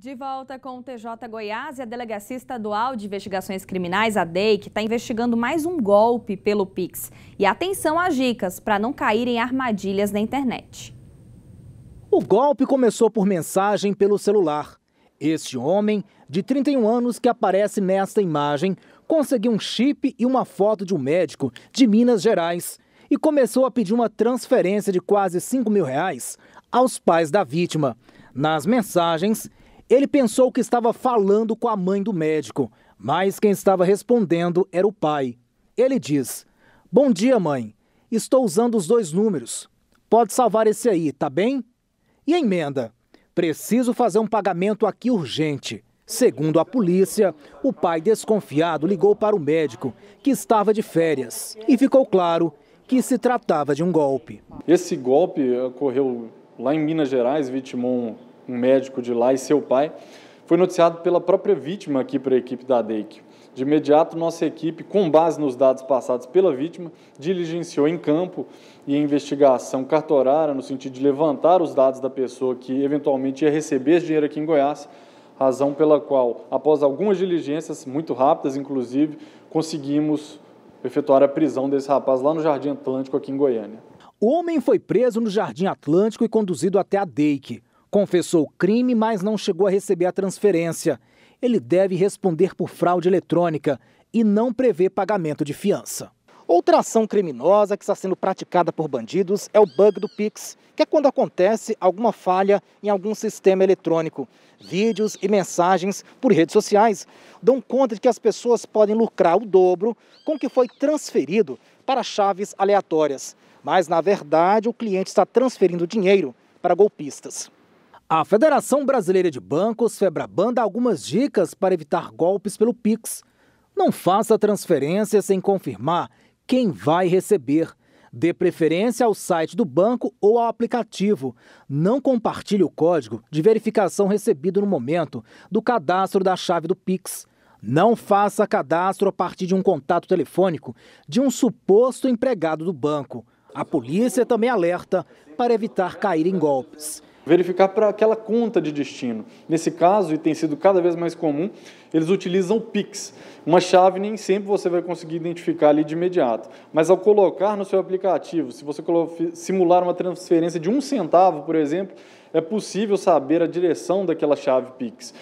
De volta com o TJ Goiás e a Delegacia Estadual de Investigações Criminais, a DEI, que está investigando mais um golpe pelo Pix. E atenção às dicas para não cair em armadilhas na internet. O golpe começou por mensagem pelo celular. Este homem, de 31 anos, que aparece nesta imagem, conseguiu um chip e uma foto de um médico de Minas Gerais e começou a pedir uma transferência de quase 5 mil reais aos pais da vítima. Nas mensagens, ele pensou que estava falando com a mãe do médico, mas quem estava respondendo era o pai. Ele diz: Bom dia, mãe. Estou usando os dois números. Pode salvar esse aí, tá bem? E emenda: Preciso fazer um pagamento aqui urgente. Segundo a polícia, o pai desconfiado ligou para o médico, que estava de férias, e ficou claro que se tratava de um golpe. Esse golpe ocorreu lá em Minas Gerais, vitimou um médico de lá e seu pai, foi noticiado pela própria vítima aqui para a equipe da DEIC. De imediato, nossa equipe, com base nos dados passados pela vítima, diligenciou em campo e a investigação cartorária no sentido de levantar os dados da pessoa que eventualmente ia receber esse dinheiro aqui em Goiás, razão pela qual, após algumas diligências, muito rápidas inclusive, conseguimos efetuar a prisão desse rapaz lá no Jardim Atlântico, aqui em Goiânia. O homem foi preso no Jardim Atlântico e conduzido até a DEIC. Confessou o crime, mas não chegou a receber a transferência. Ele deve responder por fraude eletrônica e não prevê pagamento de fiança. Outra ação criminosa que está sendo praticada por bandidos é o bug do Pix, que é quando acontece alguma falha em algum sistema eletrônico. Vídeos e mensagens por redes sociais dão conta de que as pessoas podem lucrar o dobro com o que foi transferido para chaves aleatórias. Mas, na verdade, o cliente está transferindo dinheiro para golpistas. A Federação Brasileira de Bancos, Febraban, dá algumas dicas para evitar golpes pelo Pix. Não faça transferência sem confirmar quem vai receber. Dê preferência ao site do banco ou ao aplicativo. Não compartilhe o código de verificação recebido no momento do cadastro da chave do Pix. Não faça cadastro a partir de um contato telefônico de um suposto empregado do banco. A polícia também alerta para evitar cair em golpes verificar para aquela conta de destino. Nesse caso, e tem sido cada vez mais comum, eles utilizam o Pix. Uma chave nem sempre você vai conseguir identificar ali de imediato, mas ao colocar no seu aplicativo, se você simular uma transferência de um centavo, por exemplo, é possível saber a direção daquela chave Pix.